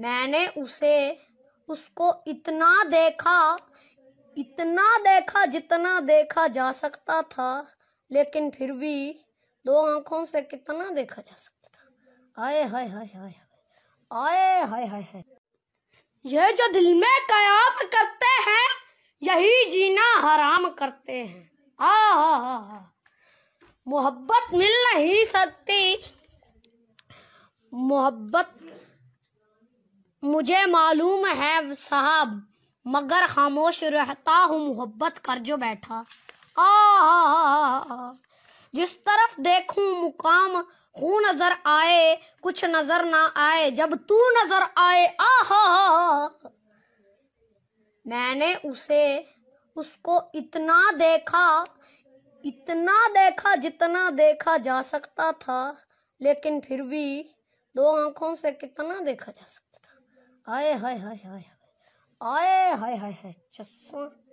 मैंने उसे उसको इतना देखा इतना देखा जितना देखा जा सकता था लेकिन फिर भी दो आंखों से कितना देखा जा सकता था आए हाय हाय हाय आए हाय हाय हाय यह जो दिल में कयाम करते हैं यही जीना हराम करते हैं आ हा हा हा मोहब्बत मिल नहीं सकती मोहब्बत मुझे मालूम है साहब मगर खामोश रहता हूँ मोहब्बत कर जो बैठा आ, जिस तरफ देखूं मुकाम खून नजर आए कुछ नजर ना आए जब तू नजर आए आह मैंने उसे उसको इतना देखा इतना देखा जितना देखा जा सकता था लेकिन फिर भी दो आंखों से कितना देखा जा सकता आए हाय हाय हाय हाय आए हाय हाय हाय चश्मा